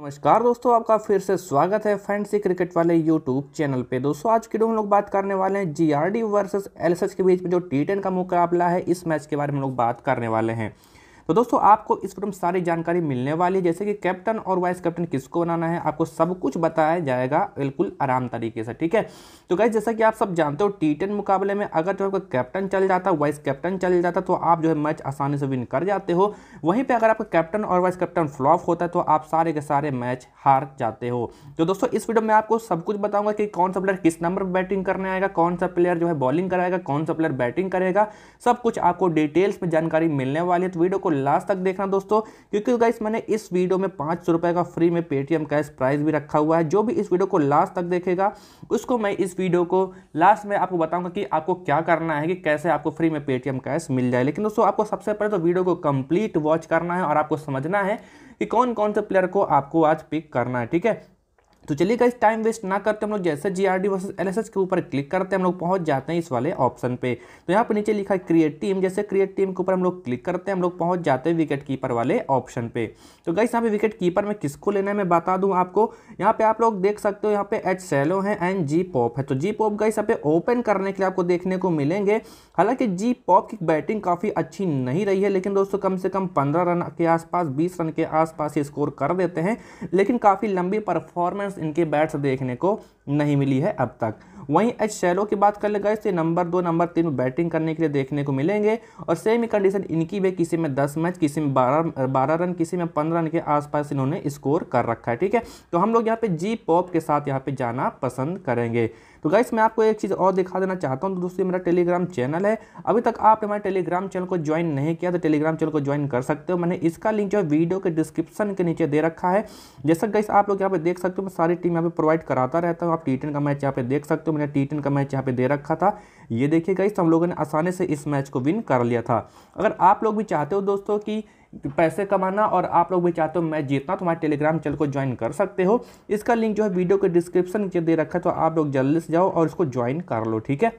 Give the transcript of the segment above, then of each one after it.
नमस्कार दोस्तों आपका फिर से स्वागत है फैंसी क्रिकेट वाले यूट्यूब चैनल पे दोस्तों आज की डो हम लोग बात करने वाले हैं जीआरडी वर्सेस एलएसएच के बीच में जो टी टेन का मुकाबला है इस मैच के बारे में हम लोग बात करने वाले हैं तो दोस्तों आपको इस फोटो में सारी जानकारी मिलने वाली है जैसे कि कैप्टन और वाइस कैप्टन किसको बनाना है आपको सब कुछ बताया जाएगा बिल्कुल आराम तरीके से ठीक है तो गाइज जैसा कि आप सब जानते हो टी मुकाबले में अगर जो तो आपका कैप्टन चल जाता वाइस कैप्टन चल जाता तो आप जो है मैच आसानी से विन कर जाते हो वहीं पर अगर आपका कैप्टन और वाइस कैप्टन फ्लॉप होता है तो आप सारे के सारे मैच हार जाते हो तो दोस्तों इस वीडियो में आपको सब कुछ बताऊंगा कि कौन सा प्लेयर किस नंबर पर बैटिंग करने आएगा कौन सा प्लेयर जो है बॉलिंग कराएगा कौन सा प्लेयर बैटिंग करेगा सब कुछ आपको डिटेल्स में जानकारी मिलने वाली है तो वीडियो को लास्ट तक देखना दोस्तों क्योंकि गाइस मैंने इस वीडियो में पाँच सौ रुपये का फ्री में पेटीएम कैश प्राइज भी रखा हुआ है जो भी इस वीडियो को लास्ट तक देखेगा उसको मैं इस वीडियो को लास्ट में आपको बताऊंगा कि आपको क्या करना है कि कैसे आपको फ्री में पेटीएम कैश मिल जाए लेकिन दोस्तों आपको सबसे पहले तो वीडियो को कम्प्लीट वॉच करना है और आपको समझना है कि कौन कौन से प्लेयर को आपको आज पिक करना है ठीक है तो चलिए गाइस टाइम वेस्ट ना करते हम लोग जैसे G R D versus L S S के ऊपर क्लिक करते हैं हम लोग पहुंच जाते हैं इस वाले ऑप्शन पे तो यहाँ पर नीचे लिखा है क्रिएट टीम जैसे क्रिएट टीम के ऊपर हम लोग क्लिक करते हैं हम लोग पहुंच जाते हैं विकेट कीपर वाले ऑप्शन पे तो गाइस यहाँ पे विकेट कीपर में किसको लेना है मैं बता दूँ आपको यहाँ पे आप लोग देख सकते हो यहाँ पे एच सेलो है एंड जी पॉप है तो जी पॉप गाइस यहाँ पे ओपन करने के लिए आपको देखने को मिलेंगे हालांकि जी पॉप की बैटिंग काफ़ी अच्छी नहीं रही है लेकिन दोस्तों कम से कम पंद्रह रन के आसपास बीस रन के आसपास स्कोर कर देते हैं लेकिन काफ़ी लंबी परफॉर्मेंस इनके बैट्स देखने को नहीं मिली है अब तक वहीं एच शैलो की बात कर ले गए तो नंबर दो नंबर तीन बैटिंग करने के लिए देखने को मिलेंगे और सेम ही कंडीशन इनकी भी किसी में दस मैच किसी में बारह बारह रन किसी में पंद्रह रन के आसपास इन्होंने स्कोर कर रखा है ठीक है तो हम लोग यहाँ पे जी पॉप के साथ यहाँ पे जाना पसंद करेंगे तो गाइस मैं आपको एक चीज़ और दिखा देना चाहता हूँ तो दोस्तों मेरा टेलीग्राम चैनल है अभी तक आपने हमारे टेलीग्राम चैनल को ज्वाइन नहीं किया तो टेलीग्राम चैनल को ज्वाइन कर सकते हो मैंने इसका लिंक जो है वीडियो के डिस्क्रिप्शन के नीचे दे रखा है जैसा गाइस आप लोग यहाँ पे देख सकते हो मैं सारी टीम यहाँ पे प्रोवाइड कराता रहता हूँ आप टी का मैच यहाँ पे देख सकते हो मैंने टी का मैच यहाँ पे दे रखा था ये देखिए गाइस हम लोगों ने आसानी से इस मैच को विन कर लिया था अगर आप लोग भी चाहते हो दोस्तों की तो पैसे कमाना और आप लोग भी चाहते हो मैच जीतना तो हमारे टेलीग्राम चैनल को ज्वाइन कर सकते हो इसका लिंक जो है वीडियो के डिस्क्रिप्शन नीचे दे रखा है तो आप लोग जल्दी से जाओ और इसको ज्वाइन कर लो ठीक है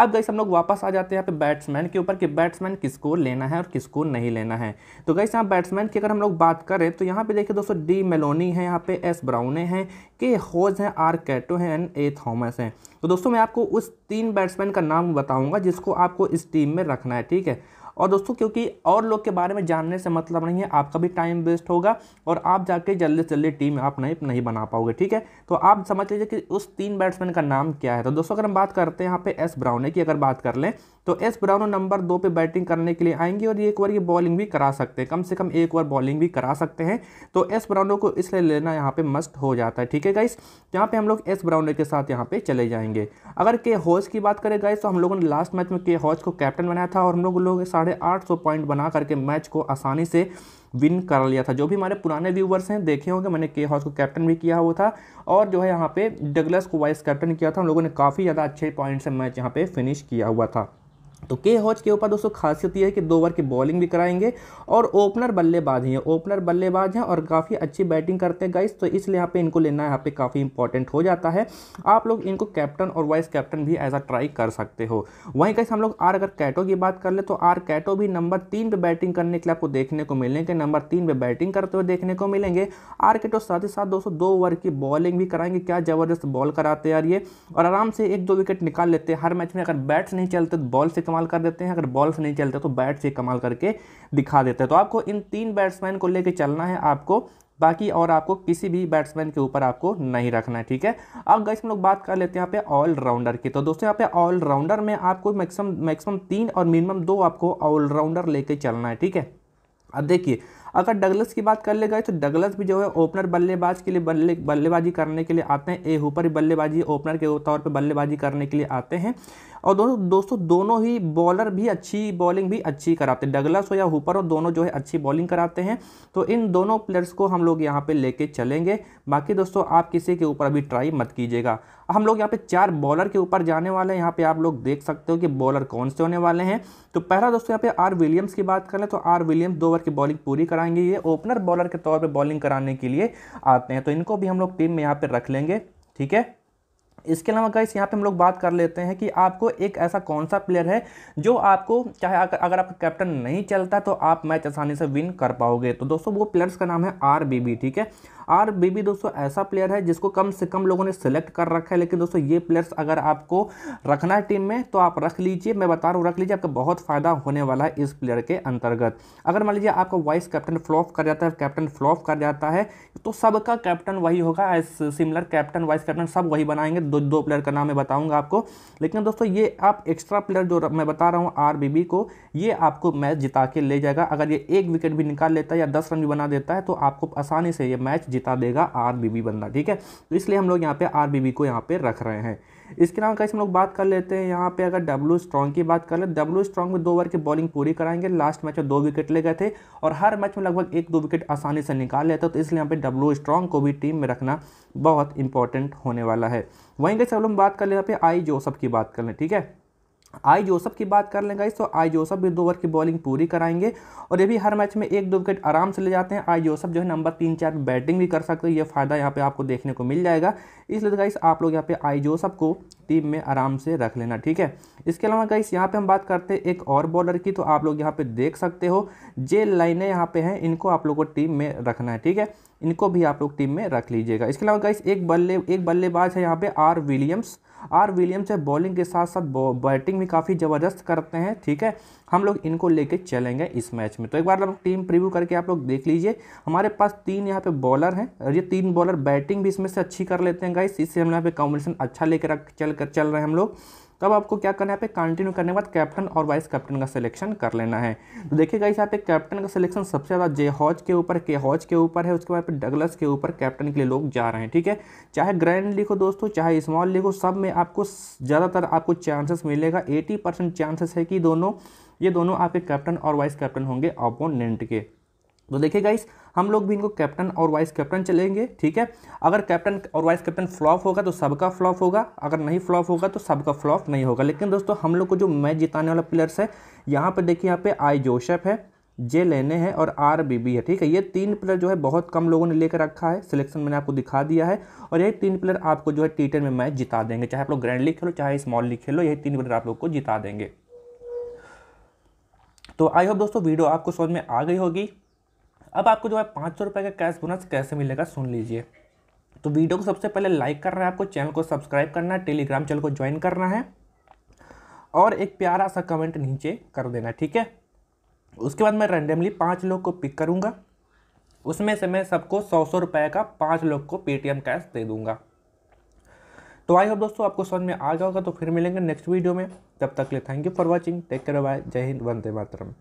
अब गई हम लोग वापस आ जाते हैं यहाँ पे बैट्समैन के ऊपर कि बैट्समैन किसको लेना है और किसको नहीं लेना है तो गई यहाँ बैट्समैन की अगर हम लोग बात करें तो यहाँ पे देखिए दोस्तों डी मेलोनी है यहाँ पे एस ब्राउने हैं के होज हैं आर कैटो हैं एंड ए थॉमस हैं तो दोस्तों मैं आपको उस तीन बैट्समैन का नाम बताऊँगा जिसको आपको इस टीम में रखना है ठीक है और दोस्तों क्योंकि और लोग के बारे में जानने से मतलब नहीं है आपका भी टाइम वेस्ट होगा और आप जाके जल्दी से जल्दी टीम आप नहीं नहीं बना पाओगे ठीक है तो आप समझ लीजिए कि उस तीन बैट्समैन का नाम क्या है तो दोस्तों अगर हम बात करते हैं यहाँ पे एस ब्राउन की अगर बात कर लें तो एस ब्राउनो नंबर दो पे बैटिंग करने के लिए आएंगे और एक ओवर ये बॉलिंग भी करा सकते हैं कम से कम एक ओवर बॉलिंग भी करा सकते हैं तो एस ब्राउनो को इसलिए लेना यहाँ पे मस्ट हो जाता है ठीक है गाइस यहाँ पे हम लोग एस ब्राउन के साथ यहाँ पे चले जाएंगे अगर के हॉज की बात करें गाइस तो हम लोगों ने लास्ट मैच में के हॉज को कैप्टन बनाया था और हम लोग लोग साढ़े आठ सौ पॉइंट बना करके मैच को आसानी से विन कर लिया था जो भी हमारे पुराने व्यूवर्स हैं देखे होंगे मैंने के हॉस को कैप्टन भी किया हुआ था और जो है यहाँ पे डगलस को वाइस कैप्टन किया था हम लोगों ने काफ़ी ज़्यादा अच्छे पॉइंट से मैच यहाँ पे फिनिश किया हुआ था तो के हॉच के ऊपर दोस्तों खासियत ये है कि दो ओवर की बॉलिंग भी कराएंगे और ओपनर बल्लेबाज हैं ओपनर बल्लेबाज हैं और काफ़ी अच्छी बैटिंग करते हैं गाइस तो इसलिए यहाँ पे इनको लेना यहाँ पे काफ़ी इंपॉर्टेंट हो जाता है आप लोग इनको कैप्टन और वाइस कैप्टन भी एज अ ट्राई कर सकते हो वहीं कैसे हम लोग आर अगर कैटो की बात कर ले तो आर कैटो भी नंबर तीन पर बैटिंग करने के लिए आपको देखने को मिलेंगे नंबर तीन पर बैटिंग करते हुए देखने को मिलेंगे आर कैटो साथ ही साथ दोस्तों दो ओवर की बॉलिंग भी कराएंगे क्या ज़बरदस्त बॉल कराते हैं यार ये और आराम से एक दो विकेट निकाल लेते हैं हर मैच में अगर बैट्स नहीं चलते तो बॉल से कमाल कर देते हैं अगर बॉल से नहीं चलते तो बैट से कमाल करके दिखा देते हैं तो आपको इन तीन बैट्समैन को लेकर चलना है आपको बाकी और आपको किसी भी बैट्समैन के ऊपर आपको नहीं रखना है ठीक है अब गैस हम लोग बात कर लेते हैं यहाँ पे ऑलराउंडर की तो दोस्तों यहाँ पे ऑलराउंडर में आपको मैक्सिमम मैक्सिमम तीन और मिनिमम दो आपको ऑलराउंडर लेके चलना है ठीक है अब देखिए अगर डगलस की बात कर ले गए तो डगलस भी जो है ओपनर बल्लेबाज के लिए बल्ले बल्लेबाजी करने के लिए आते हैं ए ऊपर बल्लेबाजी ओपनर के तौर पर बल्लेबाजी करने के लिए आते हैं और दोनों दोस्तों दोनों ही बॉलर भी अच्छी बॉलिंग भी अच्छी कराते हैं डगलस हो या हूपर हो दोनों जो है अच्छी बॉलिंग कराते हैं तो इन दोनों प्लेयर्स को हम लोग यहाँ पे लेके चलेंगे बाकी दोस्तों आप किसी के ऊपर अभी ट्राई मत कीजिएगा हम लोग यहाँ पे चार बॉलर के ऊपर जाने वाले हैं यहाँ पे आप लोग देख सकते हो कि बॉलर कौन से होने वाले हैं तो पहला दोस्तों यहाँ पे आर विलियम्स की बात करें तो आर विलियम्स दो ओवर की बॉलिंग पूरी कराएं कराएंगे ये ओपनर बॉलर के तौर पर बॉलिंग कराने के लिए आते हैं तो इनको भी हम लोग टीम में यहाँ पर रख लेंगे ठीक है इसके अलावा गाइस यहाँ पे हम लोग बात कर लेते हैं कि आपको एक ऐसा कौन सा प्लेयर है जो आपको चाहे अगर आपका कैप्टन नहीं चलता तो आप मैच आसानी से विन कर पाओगे तो दोस्तों वो प्लेयर्स का नाम है आर ठीक है आर बेबी दोस्तों ऐसा प्लेयर है जिसको कम से कम लोगों ने सिलेक्ट कर रखा है लेकिन दोस्तों ये प्लेयर्स अगर आपको रखना है टीम में तो आप रख लीजिए मैं बता रहा हूँ रख लीजिए आपका बहुत फायदा होने वाला है इस प्लेयर के अंतर्गत अगर मान लीजिए आपका वाइस कैप्टन फ्लॉप कर जाता है कैप्टन फ्लॉप कर जाता है तो सबका कैप्टन वही होगा सिमिलर कैप्टन वाइस कैप्टन सब वही बनाएंगे दो दो प्लेयर का नाम मैं बताऊँगा आपको लेकिन दोस्तों ये आप एक्स्ट्रा प्लेयर जो मैं बता रहा हूँ आर को ये आपको मैच जिता के ले जाएगा अगर ये एक विकेट भी निकाल लेता है या दस रन भी बना देता है तो आपको आसानी से ये मैच जिता देगा आर बी बी बंदा ठीक है तो इसलिए हम लोग यहाँ पे आर बी बी को यहाँ पे रख रहे हैं इसके अलावा कैसे हम लोग बात कर लेते हैं यहाँ पे अगर डब्ल्यू स्ट्रॉन्ग की बात कर ले डब्ल्यू स्ट्रॉन्ग में दो ओवर की बॉलिंग पूरी कराएंगे लास्ट मैच में दो विकेट ले गए थे और हर मैच में लगभग एक दो विकेट आसानी से निकाल लेते तो इसलिए यहाँ पे डब्ल्यू स्ट्रॉन्ग को भी टीम में रखना बहुत इंपॉर्टेंट होने वाला है वहीं कैसे हम लोग बात कर ले यहाँ पे आई जोसफ की बात कर लें ठीक है आई जोसफ की बात कर लें गाइस तो आई जोसफ भी दो ओवर की बॉलिंग पूरी कराएंगे और ये भी हर मैच में एक दो विकेट आराम से ले जाते हैं आई जोसफ जो है नंबर तीन चार बैटिंग भी कर सकते हैं ये फ़ायदा यहाँ पे आपको देखने को मिल जाएगा इसलिए गाइस आप लोग यहाँ पे आई जोसफ को टीम में आराम से रख लेना ठीक है इसके अलावा गाइस यहाँ पे हम बात करते हैं एक और बॉलर की तो आप लोग यहाँ पे देख सकते हो जे लाइनें यहाँ पर हैं इनको आप लोग को टीम में रखना है ठीक है इनको भी आप लोग टीम में रख लीजिएगा इसके अलावा गाइस एक बल्ले एक बल्लेबाज है यहाँ पे आर विलियम्स आर विलियम्स है बॉलिंग के साथ साथ बैटिंग भी काफ़ी ज़बरदस्त करते हैं ठीक है हम लोग इनको लेके चलेंगे इस मैच में तो एक बार लोग टीम प्रिव्यू करके आप लोग देख लीजिए हमारे पास तीन यहाँ पे बॉलर हैं और ये तीन बॉलर बैटिंग भी इसमें से अच्छी कर लेते हैं गाइस इससे हम यहाँ पे कॉम्बिनेशन अच्छा लेकर चल कर चल रहे हैं हम लोग तब आपको क्या करना है पे कंटिन्यू करने के बाद कैप्टन और वाइस कैप्टन का सिलेक्शन कर लेना है तो देखिएगा इस यहाँ पे कैप्टन का सिलेक्शन सबसे ज़्यादा जे हॉज के ऊपर के हॉज के ऊपर है उसके बाद डगलस के ऊपर कैप्टन के लिए लोग जा रहे हैं ठीक है चाहे ग्रैंड लिखो दोस्तों चाहे स्मॉल लिखो सब में आपको ज़्यादातर आपको चांसेस मिलेगा एटी चांसेस है कि दोनों ये दोनों आपके कैप्टन और वाइस कैप्टन होंगे अपोनेंट के तो देखिए गाइस हम लोग भी इनको कैप्टन और वाइस कैप्टन चलेंगे ठीक है अगर कैप्टन और वाइस कैप्टन फ्लॉप होगा तो सबका फ्लॉप होगा अगर नहीं फ्लॉप होगा तो सबका फ्लॉप नहीं होगा लेकिन दोस्तों हम लोग को जो मैच जिताने वाला प्लेयर्स है यहाँ पर देखिए यहाँ पे आई जोशफ है जे लेने हैं और आर बी बी है ठीक है ये तीन प्लेयर जो है बहुत कम लोगों ने लेकर रखा है सिलेक्शन मैंने आपको दिखा दिया है और यही तीन प्लेयर आपको जो है टी टेन में मैच जिता देंगे चाहे आप लोग ग्रैंड लीग खेलो चाहे स्मॉल लीग खेलो यही तीन प्लेयर आप लोग को जिता देंगे तो आई होप दोस्तों वीडियो आपको समझ में आ गई होगी अब आपको जो है पाँच सौ का कैश बोनस कैसे मिलेगा सुन लीजिए तो वीडियो को सबसे पहले लाइक करना है आपको चैनल को सब्सक्राइब करना है टेलीग्राम चैनल को ज्वाइन करना है और एक प्यारा सा कमेंट नीचे कर देना है ठीक है उसके बाद मैं रैंडमली पाँच लोग को पिक करूँगा उसमें से मैं सबको सौ सौ रुपये का पाँच लोग को पेटीएम कैश दे दूँगा तो आई होप दोस्तों आपको समझ में आ जाओगे तो फिर मिलेंगे नेक्स्ट वीडियो में तब तक ले thank you for watching take care bye जय हिंद वंदे मातरम